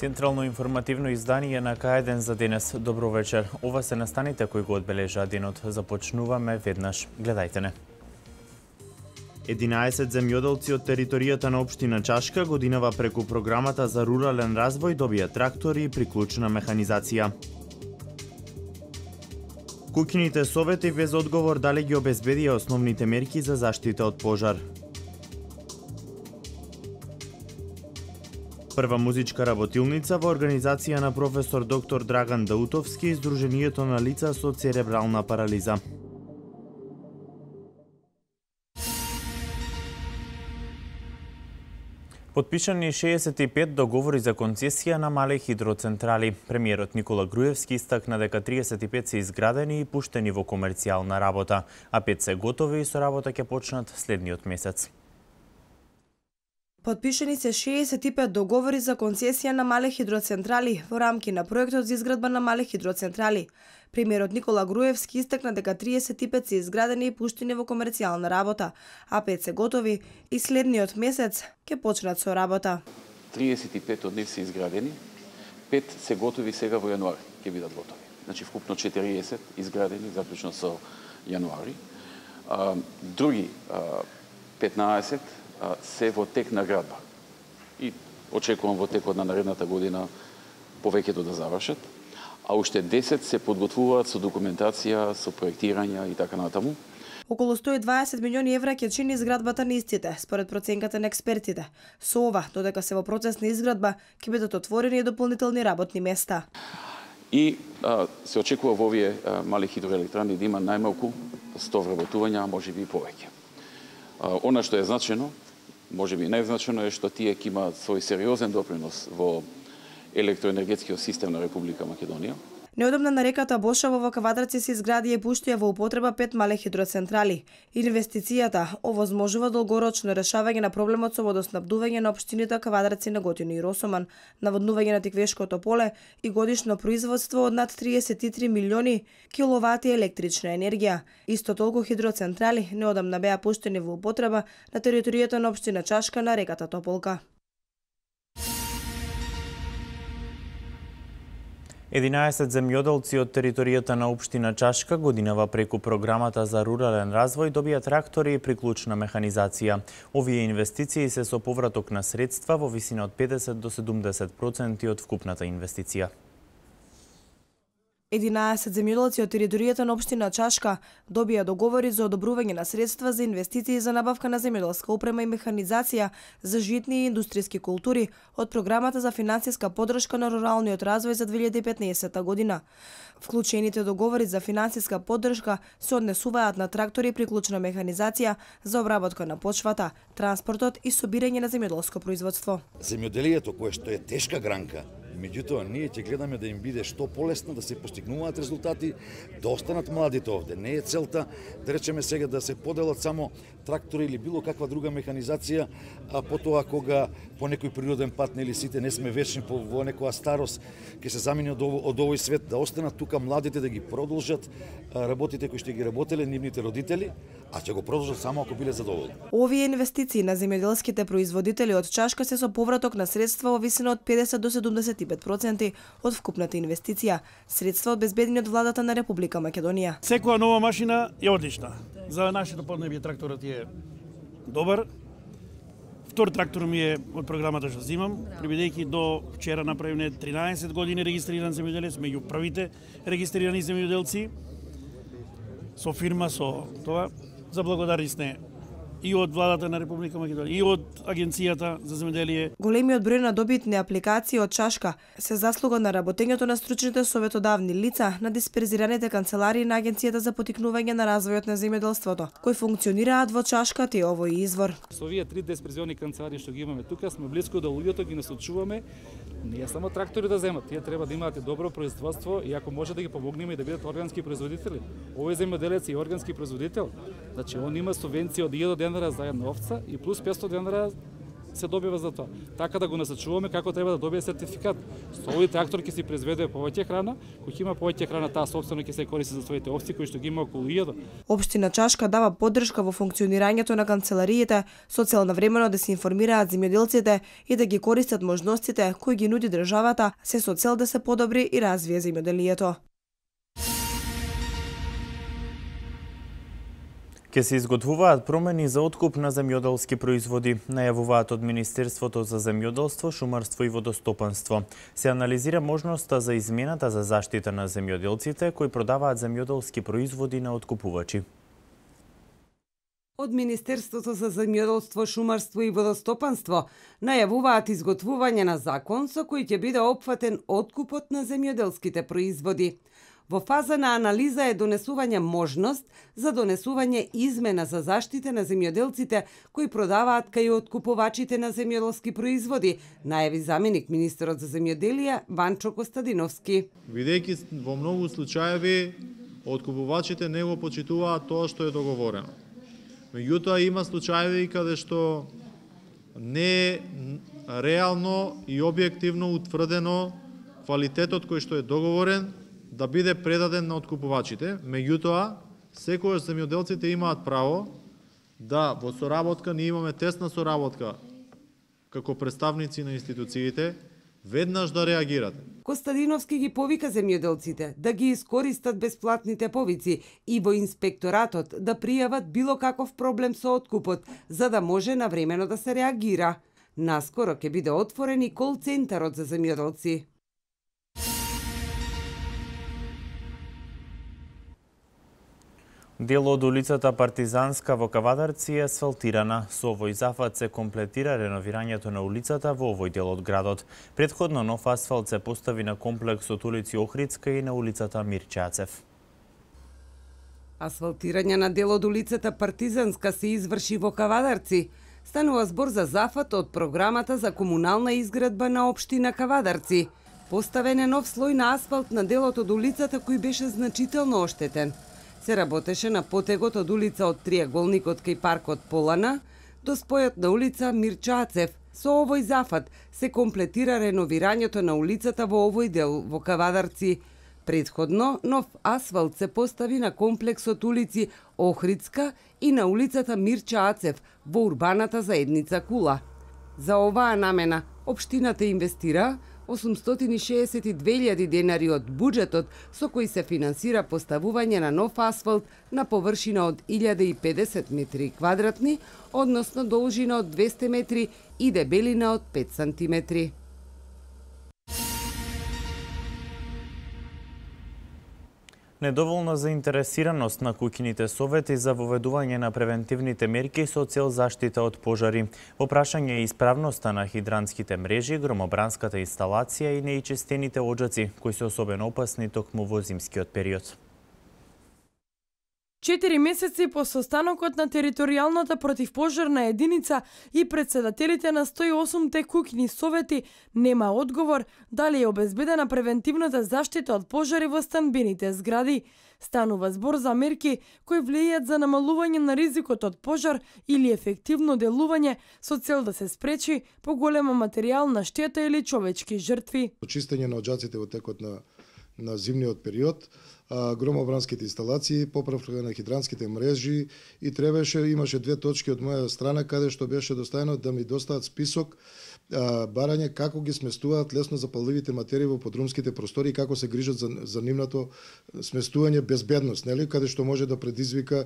Централно информативно издание на К1 за денес. Добро вечер. Ова се настаните кои го одбележа денот. Започнуваме веднаш. Гледајте не. 11 земјоделци од територијата на општина Чашка годинава преку програмата за рурален развој добија трактори и приклучна механизација. Кукините совети без одговор дали ги обезбедија основните мерки за заштита од пожар. Прва музичка работилница во организација на професор доктор Драган Даутовски и Сдруженијето на лица со церебрална парализа. Подпишани 65 договори за концесија на мале хидроцентрали. Премиерот Никола Груевски истакна дека 35 се изградени и пуштени во комерцијална работа, а 5 се готови и со работа ќе почнат следниот месец. Подпишени се 65 договори за концесија на мале хидроцентрали во рамки на проектот за изградба на мале хидроцентрали. Премиерот Никола Груевски истакна дека 35 се изградени и пуштени во комерцијална работа, а 5 се готови и следниот месец ќе почнат со работа. 35 од нив се изградени, 5 се готови сега во јануари, ќе бидат готови. Значи вкупно 40 изградени заклучно со јануари. други 15 се во тек на градба. И очекувам во текот на наредната година повеќето да завршат, а уште 10 се подготвуваат со документација, со проектирање и така натаму. Околу 120 милиони евра ќе чини изградбата на истите, според проценката на експертите. Со ова, додека се во процес на изградба, ќе бидат отворени и дополнителни работни места. И а, се очекува во овие а, мали хидроелектрани да има најмалку 100 вработувања, а може би и повеќе. она што е значено може би најзначено е што тие ќе имаат свој сериозен допринос во електроенергетскиот систем на Република Македонија. Неодамна на реката Бошаво во Квадраци се изгради и пуштија во употреба пет мале хидроцентрали. Инвестицијата овозможува долгорочно решавање на проблемот со водоснабдување на општините Квадраци, Готино и Росоман, наводнување на Тиквешкото поле и годишно производство од над 33 милиони киловати електрична енергија. Исто толку хидроцентрали неодамна беа пуштени во употреба на територијата на општина Чашка на реката Тополка. 11 земјоделци од територијата на општина Чашка годинава преку програмата за рурален развој добија трактори и приклучна механизација. Овие инвестиции се со повраток на средства во висина од 50 до 70% од вкупната инвестиција. 11 земјоделци од територијата на општина Чашка добија договори за одобрување на средства за инвестиции за набавка на земјоделска опрема и механизација за житни и индустријски култури од програмата за финансиска подршка на руралниот развој за 2015 година. Вклучените договори за финансиска подршка се однесуваат на трактори и приклучна механизација за обработка на почвата, транспортот и собирање на земјоделско производство. Земјоделието кое што е тешка гранка Меѓутоа, ние ќе гледаме да им биде што полесно да се постигнуваат резултати, да останат младите овде. Не е целта, да речеме сега, да се поделат само трактори или било каква друга механизација, а потоа кога по некој природен пат, нели сите не сме вечни по, во некоја старост, ќе се замени од, ово, од овој свет, да останат тука младите да ги продолжат работите кои што ги работеле нивните родители, а ќе го продолжат само ако биле задоволни. Овие инвестиции на земјоделските производители од Чашка се со повраток на средства во висина од 50 до 75% од вкупната инвестиција, средства обезбедени од владата на Република Македонија. Секоја нова машина е одлична. За нашето поднебје тракторот е добар. Втор трактор ми е од програмата што взимам, прибидејќи до вчера направивме 13 години регистриран земјоделец, меѓу првите регистрирани земјоделци со фирма, со тоа за благодарисне и од владата на Република Македонија и од агенцијата за земеделие. Големиот број на добитни апликации од Чашка се заслуга на работењето на стручните советодавни лица на дисперзираните канцеларии на агенцијата за потикнување на развојот на земјоделството, кои функционираат во Чашка и овој извор. Со овие три дисперзирани канцеларии што ги имаме тука сме блиску до луѓето ги насочуваме не е само трактори да земат, тие треба да имаат и добро производство и ако може да ги помогнеме и да бидат органски производители. Овој земјоделец е органски производител. Значи он има субвенција од 1000 денара за една овца и плюс 500 денара се добива за тоа. Така да го насачуваме како треба да добие сертификат. Со овој трактор ќе се произведе повеќе храна, кој ќе има повеќе храна таа собствено ќе се користи за своите овци кои што ги има околу 1000. Општина Чашка дава поддршка во функционирањето на канцеларијата, со цел навремено да се информираат земјоделците и да ги користат можностите кои ги нуди државата, се со цел да се подобри и развие земјоделието. Ке се изготвуваат промени за откуп на земјоделски производи, најавуваат од Министерството за земјоделство, шумарство и водостопанство. Се анализира можноста за измената за заштита на земјоделците кои продаваат земјоделски производи на откупувачи. Од Министерството за земјоделство, шумарство и водостопанство најавуваат изготвување на закон со кој ќе биде опфатен откупот на земјоделските производи. Во фаза на анализа е донесување можност за донесување измена за заштите на земјоделците кои продаваат кај откупувачите на земјоделски производи, најави заменик министерот за земјоделие Ванчо Костадиновски. Видејќи во многу случаеви откупувачите не го почитуваат тоа што е договорено. Меѓутоа има случаеви каде што не реално и објективно утврдено квалитетот кој што е договорен да биде предаден на откупувачите, меѓутоа, од земјоделците имаат право да во соработка, ние имаме тесна соработка како представници на институциите, веднаш да реагират. Костадиновски ги повика земјоделците да ги искористат бесплатните повици и во инспекторатот да пријават било каков проблем со откупот, за да може навремено да се реагира. Наскоро ќе биде отворен и кол центарот за земјоделци. Дел од улицата Партизанска во Кавадарци е асфалтирана. Со овој зафат се комплетира реновирањето на улицата во овој дел од градот. Предходно нов асфалт се постави на комплексот улици Охридска и на улицата Мирчацев. Асфалтирање на дел од улицата Партизанска се изврши во Кавадарци. Станува збор за зафат од програмата за комунална изградба на општина Кавадарци. Поставен е нов слој на асфалт на делот од улицата кој беше значително оштетен се работеше на потегот од улица од Триаголникот кај паркот Полана до спојот на улица Мирчацев. Со овој зафат се комплетира реновирањето на улицата во овој дел во Кавадарци. Предходно, нов асфалт се постави на комплексот улици Охридска и на улицата Мирча Ацев во урбаната заедница Кула. За оваа намена, Обштината инвестира 862.000 денари од буџетот со кој се финансира поставување на нов асфалт на површина од 1050 метри квадратни, односно должина од 200 метри и дебелина од 5 сантиметри. Недоволна заинтересираност на куќините совети за воведување на превентивните мерки со цел заштита од пожари. Во прашање исправноста на хидранските мрежи, громобранската инсталација и неичестените оджаци, кои се особено опасни токму во зимскиот период. Четири месеци по состанокот на територијалната противпожарна единица и председателите на 108-те кукни совети нема одговор дали е обезбедена превентивната заштита од пожари во станбините згради. Станува збор за мерки кои влијат за намалување на ризикот од пожар или ефективно делување со цел да се спречи поголема материјална штета или човечки жртви. Очистење на оджаците во текот на на зимниот период, громобранските инсталации, поправка на хидранските мрежи и требаше имаше две точки од моја страна каде што беше доставено да ми достават список барање како ги сместуваат лесно запалливите материи во подрумските простори и како се грижат за, за нивното сместување безбедност, нели, каде што може да предизвика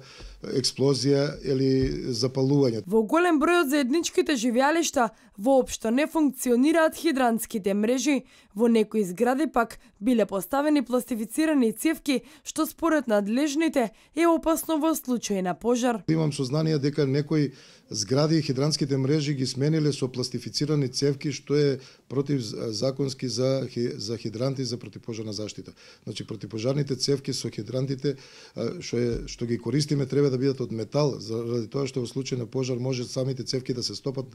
експлозија или запалување. Во голем број од заедничките живеалишта воопшто не функционираат хидранските мрежи, во некои згради пак биле поставени пластифицирани цевки што според надлежните е опасно во случај на пожар. Имам сознание дека некои згради хидранските мрежи ги смениле со пластифицирани цевки, што е против законски за за хидранти за противпожарна заштита. Значи противпожарните цевки со хидрантите што е што ги користиме треба да бидат од метал заради тоа што во случај на пожар може самите цевки да се стопат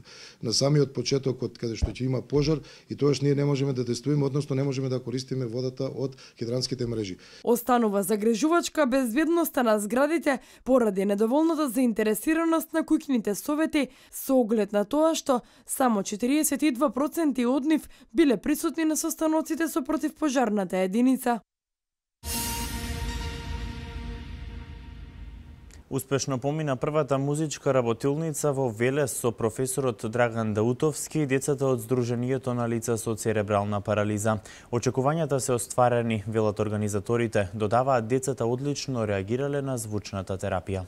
на самиот почеток од каде што ќе има пожар и тоаш ние не можеме да тестуваме, односно не можеме да користиме водата од хидрантските мрежи. Останува загрежувачка безбедноста на зградите поради недоволната заинтересираност на куќните совети со оглед на тоа што само 42% од нив биле присутни на состаноците со противпожарната единица. Успешно помина првата музичка работилница во Велес со професорот Драган Даутовски и децата од Сдруженијето на лица со церебрална парализа. Очекувањата се остварени, велат организаторите. Додаваат децата одлично реагирале на звучната терапија.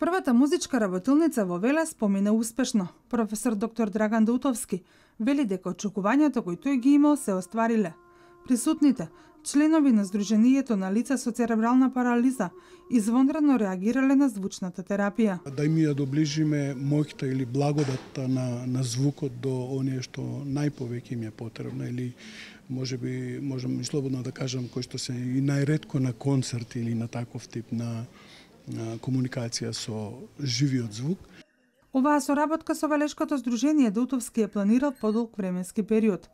Првата музичка работилница во Велес помина успешно. Професор доктор Драган Дутовски вели дека очекувањата кои тој ги имал се оствариле. Присутните, членови на Сдруженијето на лица со церебрална парализа, извонредно реагирале на звучната терапија. Да ми ја доближиме моќта или благодатта на, на звукот до оние што најповеќе им е потребно или може би можам и слободно да кажам кој што се и најредко на концерт или на таков тип на комуникација со живиот звук. Оваа соработка со Валешкото здружение Дутовски е планирал подолг временски период.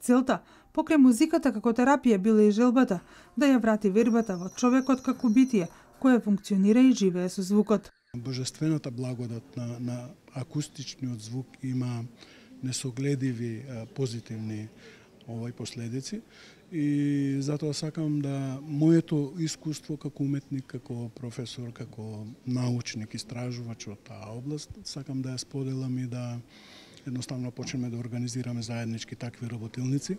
Целта, покрај музиката како терапија била и желбата, да ја врати вербата во човекот како битие, кое функционира и живее со звукот. Божествената благодат на, на акустичниот звук има несогледиви позитивни овој последици и затоа сакам да моето искуство како уметник, како професор, како научник, истражувач во таа област, сакам да ја споделам и да едноставно почнеме да организираме заеднички такви работилници.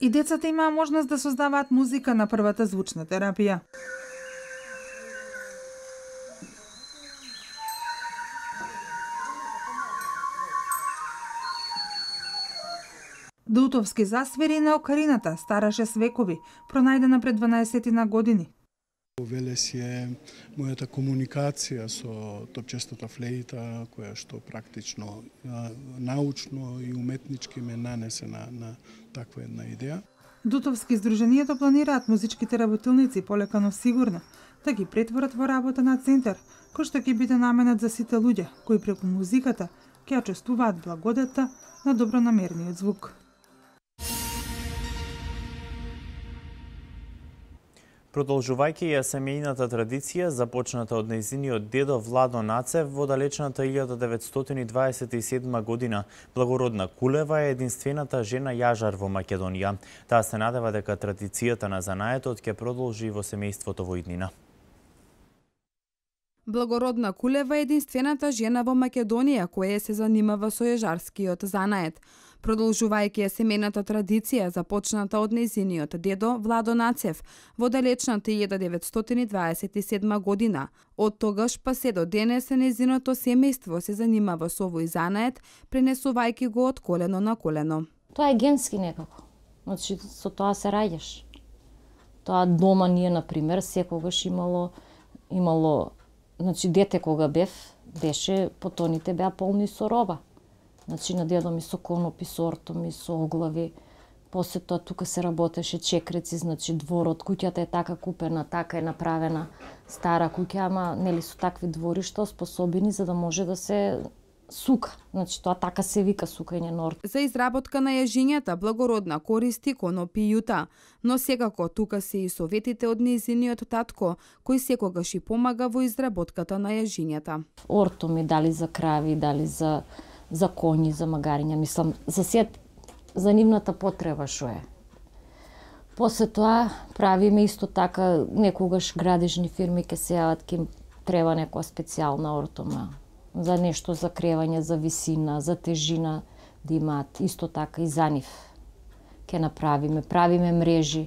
И децата имаа можност да создаваат музика на првата звучна терапија. Лутовски засвири на окарината, стараше свекови, пронајдена пред 12 на години. Велес е мојата комуникација со топчестата флејта, која што практично научно и уметнички ме нанесе на, на таква една идеја. Дутовски издруженијето планираат музичките работилници полекано сигурно, да ги претворат во работа на центар, кој што ќе биде наменат за сите луѓе кои преку музиката ќе ја чувствуваат благодата на добронамерниот звук. Продолжувајќи ја семејната традиција, започната од нејзиниот дедо Владо Нацев во далечната 1927 година, благородна Кулева е единствената жена јажар во Македонија. Таа се надева дека традицијата на занаетот ќе продолжи во семејството во иднина. Благородна Кулева е единствената жена во Македонија која се занимава со јажарскиот занает продолжувајќи ја семената традиција започната од незиниот дедо Владо Нацев во далечната 1927 година. Од тогаш па се до денес незиното семејство се занимава со овој занает, пренесувајќи го од колено на колено. Тоа е генски некако. Значи, со тоа се раѓаш. Тоа дома ние, на пример, секогаш имало, имало, значи, дете кога бев, беше, потоните беа полни со роба. Значи, на дедо ми со конопи, со ортоми, со оглави. После тоа тука се работеше чекреци, значи дворот, куќата е така купена, така е направена стара куќа, ама нели со такви дворишта способени за да може да се сука. Значи тоа така се вика сукање на орто. За изработка на јажињата благородна користи конопијута, но секако тука се и советите од нејзиниот татко, кој секогаш и помага во изработката на јажињата. Орто ми дали за крави, дали за за коњи, за магариња, мислам, за сет, за нивната потреба што е. После тоа правиме исто така, некогаш градежни фирми ке се јават, ке треба некоја специјална ортома за нешто за кревање, за висина, за тежина да имаат. Исто така и за нив ке направиме. Правиме мрежи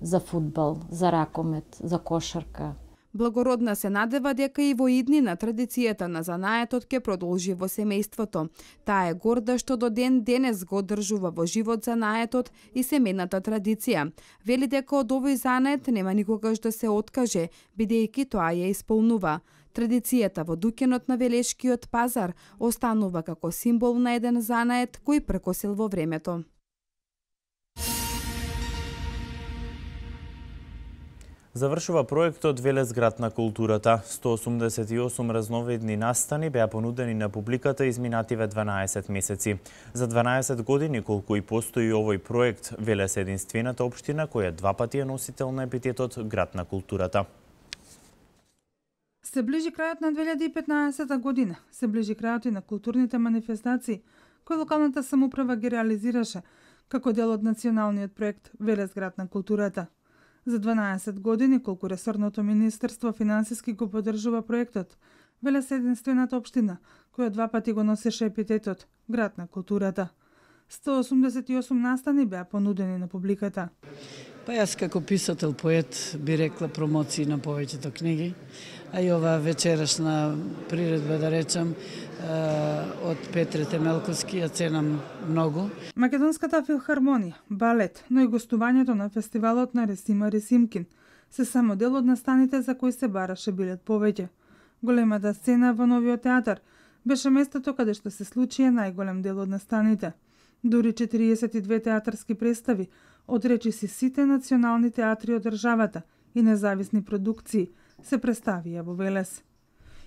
за футбол, за ракомет, за кошарка. Благородна се надева дека и во иднина традицијата на занаетот ќе продолжи во семејството. Таа е горда што до ден денес го одржува во живот занаетот и семената традиција. Вели дека од овој занает нема никогаш да се откаже, бидејќи тоа ја исполнува. Традицијата во дукенот на Велешкиот пазар останува како символ на еден занает кој прекосил во времето. завршува проектот Велесград на културата. 188 разновидни настани беа понудени на публиката изминативе 12 месеци. За 12 години колку и постои овој проект, Велес е единствената општина која два пати е носител на епитетот Град на културата. Се ближи крајот на 2015 година, се ближи крајот и на културните манифестации, кои локалната самоуправа ги реализираше, како дел од националниот проект Велесград на културата – За 12 години, колку Ресорното Министерство финансиски го подржува проектот, Велесединствената општина, која два пати го носеше епитетот «Град на културата». 188 настани беа понудени на публиката. Па јас како писател поет би рекла промоција на повеќето книги, а и оваа вечерашна приредба, да речам, од Петре Темелковски ја ценам многу. Македонската филхармонија, балет, но и гостувањето на фестивалот на Ресима Ресимкин се само дел од настаните за кои се бараше билет повеќе. Големата сцена во новиот театар беше местото каде што се случи најголем дел од настаните. Дури 42 театарски представи, одречи си сите национални театри од државата и независни продукции – се представија во Велес.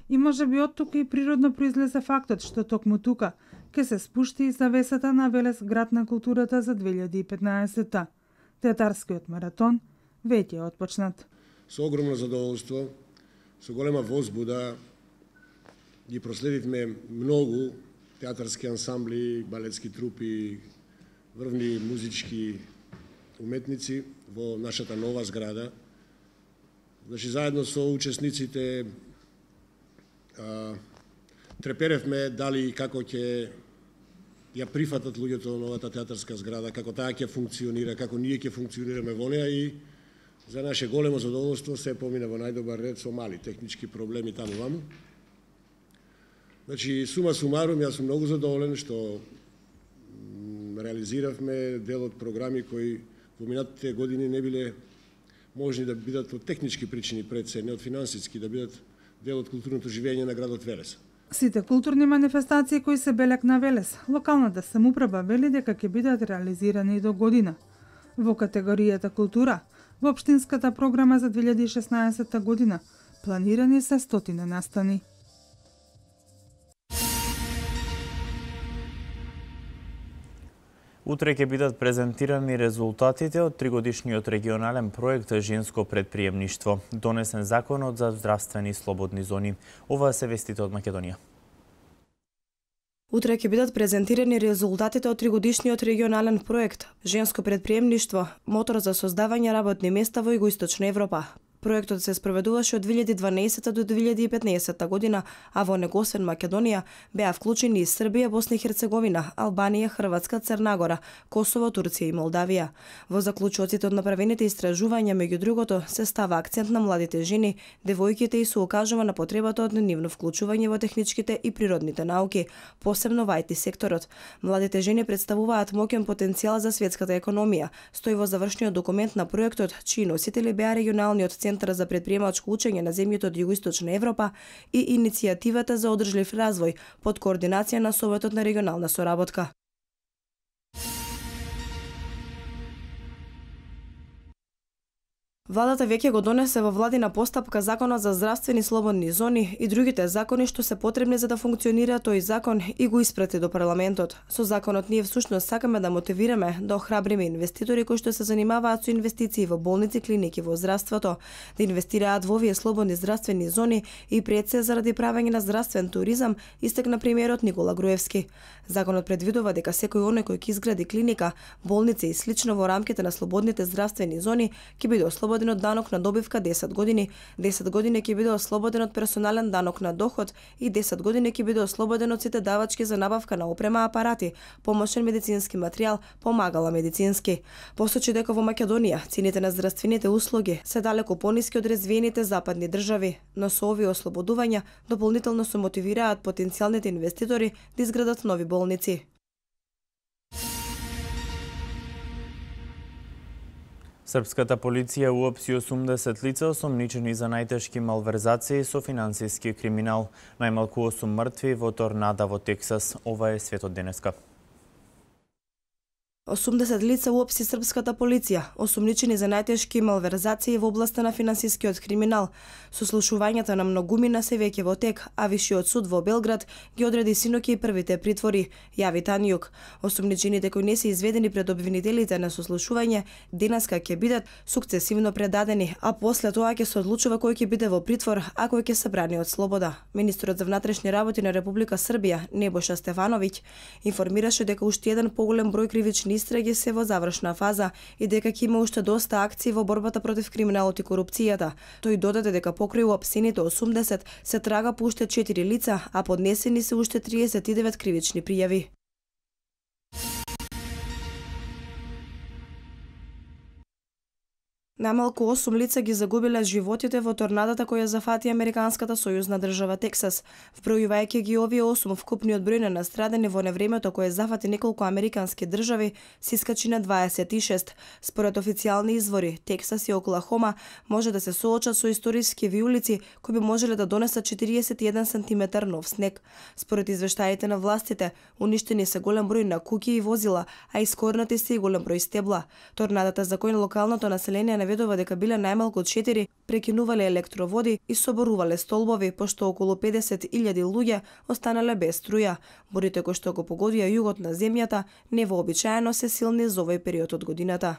И може би од тука и природно произлезе фактот што токму тука ке се спушти и завесата на Велес град на културата за 2015-та. Театарскиот маратон веќе е отпочнат. Со огромно задоволство, со голема возбуда ги проследивме многу театарски ансамбли, балетски трупи, врвни музички уметници во нашата нова зграда Значи, заедно со учесниците а, треперевме дали и како ќе ја прифатат луѓето на новата театарска зграда, како таа ќе функционира, како ние ќе функционираме во неа и за наше големо задоволство се помина во најдобар ред со мали технички проблеми таму ваму. Значи, сума сумарум, јас сум многу задоволен што реализиравме дел од програми кои во минатите години не биле можни да бидат од технички причини пред се, не од финансиски, да бидат дел од културното живење на градот Велес. Сите културни манифестации кои се белек на Велес, локалната да самуправа вели дека ќе бидат реализирани до година. Во категоријата култура, во општинската програма за 2016 година планирани се стотина настани. Утре ќе бидат презентирани резултатите од тригодишниот регионален проект Женско предприемништво, донесен законот за здравствени слободни зони. Ова се вестите од Македонија. Утре ќе бидат презентирани резултатите од тригодишниот регионален проект Женско предприемништво, мотор за создавање работни места во југоисточна Европа. Проектот се спроведуваше од 2012 до 2015 година, а во него освен Македонија беа вклучени и Србија, Босна и Херцеговина, Албанија, Хрватска, Црнагора, Косово, Турција и Молдавија. Во заклучоците од направените истражувања, меѓу другото, се става акцент на младите жени, девојките и се укажува на потребата од нивно вклучување во техничките и природните науки, посебно во IT секторот. Младите жени представуваат мокен потенцијал за светската економија, стои во завршниот документ на проектот, чии носители беа регионалниот центр Центар за предприемачко учење на земјите од југоисточна Европа и иницијативата за одржлив развој под координација на Советот на регионална соработка. Владата веќе го донесе во владина постапка законот за здравствени слободни зони и другите закони што се потребни за да функционира тој закон и го испрати до парламентот. Со законот ние всушност сакаме да мотивираме, да охрабриме инвеститори кои што се занимаваат со инвестиции во болници, клиники, во здравството, да инвестираат во овие слободни здравствени зони и пред се заради правење на здравствен туризам, истекна примерот Никола Груевски. Законот предвидува дека секој оној кој ќе изгради клиника, болници и слично во рамките на слободните здравствени зони ќе биде ослободен ослободен од данок на добивка 10 години, 10 години ќе биде ослободен од персонален данок на доход и 10 години ќе биде ослободен од сите давачки за набавка на опрема, апарати, помошен медицински материјал, помагала медицински. Посочи дека во Македонија цените на здравствените услуги се далеку пониски од развиените западни држави, но со овие ослободувања дополнително се мотивираат потенцијалните инвеститори да изградат нови болници. Српската полиција уопси 80 лица осомничени за најтешки малверзации со финансиски криминал. Најмалку 8 мртви во торнада во Тексас. Ова е светот денеска. 80 лица уопси српската полиција, осумничени за најтешки малверзации во областа на финансискиот криминал. Сослушувањето на многумина се веќе во тек, а Вишиот суд во Белград ги одреди синоќи и првите притвори, јави Танјук. Осумничените кои не се изведени пред обвинителите на сослушување, денеска ќе бидат сукцесивно предадени, а после тоа ќе се одлучува кој ќе биде во притвор, а кој ќе се брани од слобода. Министрот за внатрешни работи на Република Србија, Небоша Стефановиќ, информираше дека уште еден поголем број кривични истраги се во завршна фаза и дека ќе има уште доста акции во борбата против криминалот и корупцијата. Тој додаде дека покрај уапсените 80 се трага по уште 4 лица, а поднесени се уште 39 кривични пријави. Намалку 8 лица ги загубиле животите во торнадата која зафати Американската сојузна држава Тексас, вбројувајќи ги овие 8 вкупниот број на настрадени во невремето кое зафати неколку американски држави се искачи на 26. Според официјални извори, Тексас и Оклахома може да се соочат со историски виулици кои би можеле да донесат 41 сантиметар нов снег. Според извештаите на властите, уништени се голем број на куќи и возила, а искорнати се и голем број стебла. Торнадата за кој локалното население на наведува дека биле најмалку 4 прекинувале електроводи и соборувале столбови, пошто околу 50.000 луѓе останале без струја. Борите кои што го погодија југот на земјата невообичаено се силни за овој период од годината.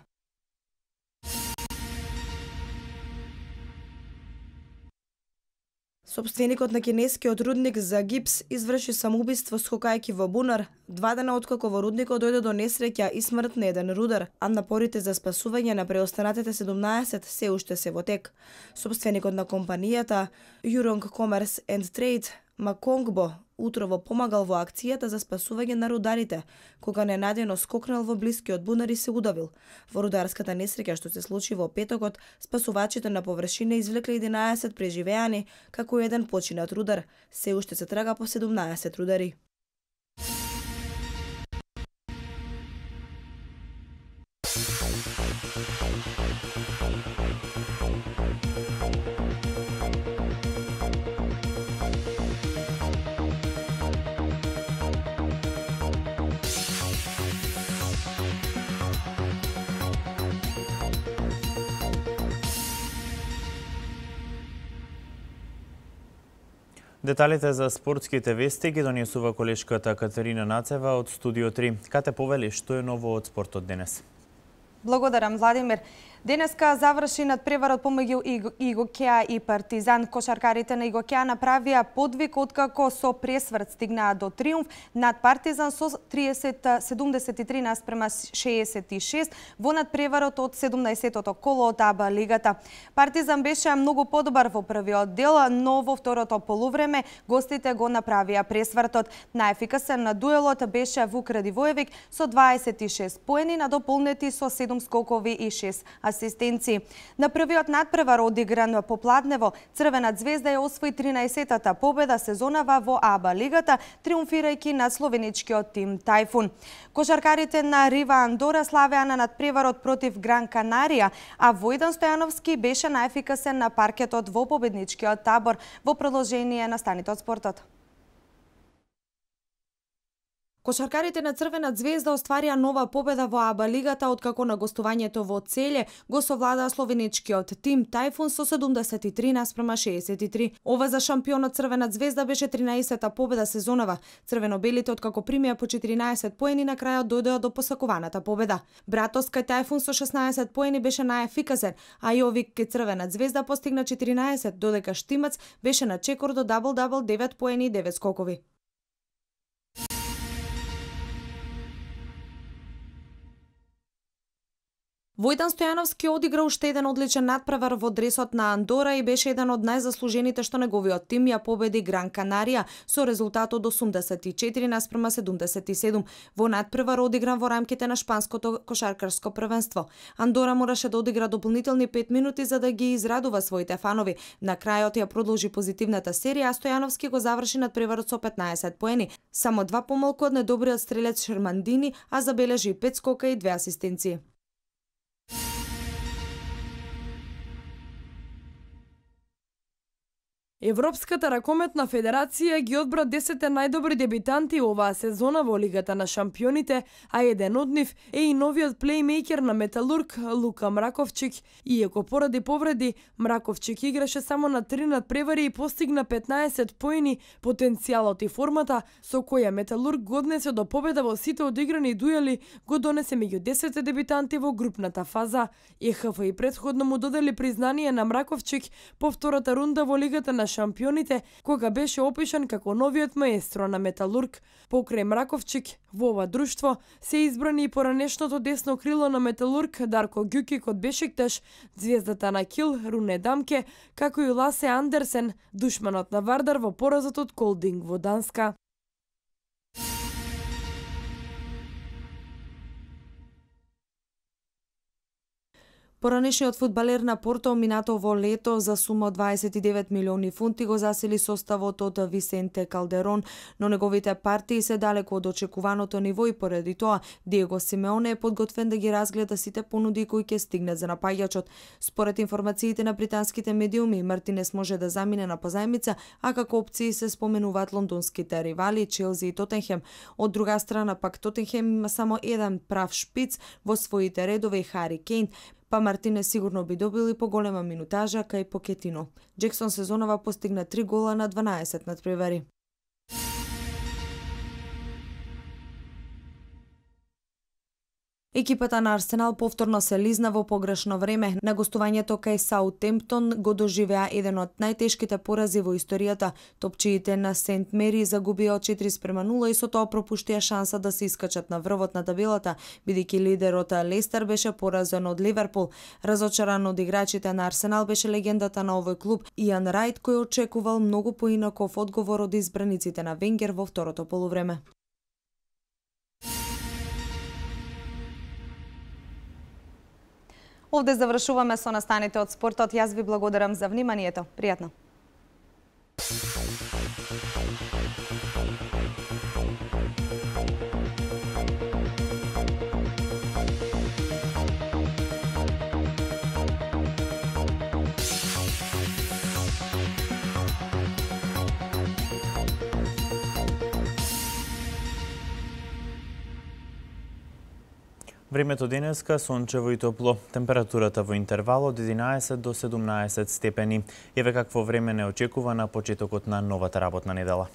Собственикот на кинескиот рудник за гипс изврши самоубиство скокајки во бунар, два дена откако во рудникот дојде до несреќа и смрт на еден рудар, а напорите за спасување на преостанатите 17 се уште се во тек. Собственикот на компанијата Юронг Commerce and Trade Маконгбо утрово помагал во акцијата за спасување на рударите, кога ненадено скокнал во блискиот бунар и се удавил. Во рударската несреќа што се случи во петокот, спасувачите на површина извлекле 11 преживеани, како еден починат рудар. Се уште се трага по 17 рудари. Деталите за спортските вести ги донесува колешката Катерина Нацева од Студио 3. Кате повели што е ново од спортот денес? Благодарам, Владимир. Денеска заврши надпреварот помеѓу Игокеа и Партизан. Кошаркарите на Игокеа направија подвиг откако со пресврт стигнаа до триумф над Партизан со 30 73 наспрема 66 во надпреварот од 17-тото коло од АБА лигата. Партизан беше многу подобар во првиот дел, но во второто полувреме гостите го направија пресвртот. Најефикасен на дуелот беше Вук Радивоевик со 26 поени, надополнети со 7 скокови и 6 асистенци. На првиот надпревар одигран по Попладнево, Црвена звезда ја освои 13-тата победа сезонава во АБА лигата, триумфирајќи на словеничкиот тим Тајфун. Кошаркарите на Рива Андора славеа на надпреварот против Гран Канарија, а Војдан Стојановски беше најефикасен на паркетот во победничкиот табор во продолжение на станите од спортот. Кошаркарите на Црвена звезда остварија нова победа во АБА лигата откако на гостувањето во Целје го совладаа словеничкиот тим Тајфун со 73 наспрема 63. Ова за шампионот Црвена звезда беше 13-та победа сезонава. Црвено-белите откако примија по 14 поени на крајот дојдоа до посакуваната победа. Братовска Тајфун со 16 поени беше најефикасен, а Јовик ке Црвена звезда постигна 14, додека Штимац беше на чекор до дабл-дабл 9 поени и 9 скокови. Војдан Стојановски одигра уште еден одличен надправар во дресот на Андора и беше еден од најзаслужените што неговиот тим ја победи Гран Канарија со резултат од 84 наспрема 77 во надправар одигран во рамките на шпанското кошаркарско првенство. Андора мораше да одигра дополнителни 5 минути за да ги израдува своите фанови. На крајот ја продолжи позитивната серија, а Стојановски го заврши надпреварот со 15 поени, само два помалку од недобриот стрелец Шермандини, а забележи 5 скока и 2 асистенции. Европската ракометна федерација ги одбра 10 најдобри дебитанти оваа сезона во Лигата на шампионите, а еден од нив е и новиот плеймейкер на Металург Лука Мраковчик. Иако поради повреди, Мраковчик играше само на три надпревари и постигна 15 поени, потенцијалот и формата со која Металург го однесе до победа во сите одиграни дуели го донесе меѓу 10 дебитанти во групната фаза. ЕХФ и предходно му додели признание на Мраковчик по втората рунда во Лигата на шампионите, кога беше опишан како новиот маестро на Металург. Покрај Мраковчик, во ова друштво, се избрани и поранешното десно крило на Металург Дарко Ѓукик од Бешикташ, звездата на Кил Руне Дамке, како и Ласе Андерсен, душманот на Вардар во поразот од Колдинг во Данска. Поранешниот фудбалер на Порто минато во лето за сума од 29 милиони фунти го засели составот од Висенте Калдерон, но неговите партии се далеку од очекуваното ниво и поради тоа Диего Симеоне е подготвен да ги разгледа сите понуди кои ќе стигнат за напаѓачот. Според информациите на британските медиуми, Мартинес може да замине на позајмица, а како опции се споменуваат лондонските ривали Челси и Тотенхем. Од друга страна пак Тотенхем има само еден прав шпиц во своите редове Хари Кейн па Мартине сигурно би добил и поголема минутажа кај Покетино. Джексон сезонова постигна 3 гола на 12 надпревари. Екипата на Арсенал повторно се лизна во погрешно време. На гостувањето кај Саутемптон го доживеа еден од најтешките порази во историјата. Топчиите на Сент Мери загубија 4 спрема 0 и со тоа пропуштија шанса да се искачат на врвот на табелата, бидејќи лидерот Лестер беше поразен од Ливерпул. Разочаран од играчите на Арсенал беше легендата на овој клуб Иан Рајт кој очекувал многу поинаков одговор од избраниците на Венгер во второто полувреме. Овде завршуваме со настаните од спортот. Јас ви благодарам за вниманието. Пријатно! Времето денеска сончево и топло. Температурата во интервал од 11 до 17 степени. Еве какво време не очекува на почетокот на новата работна недела.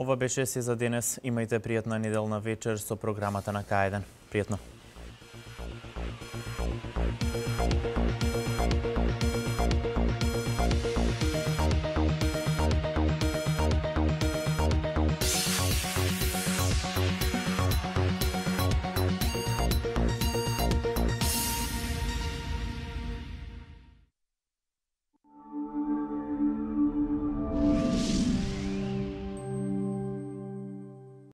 Ова беше се за денес. Имајте пријатна неделна вечер со програмата на К1. Пријатно!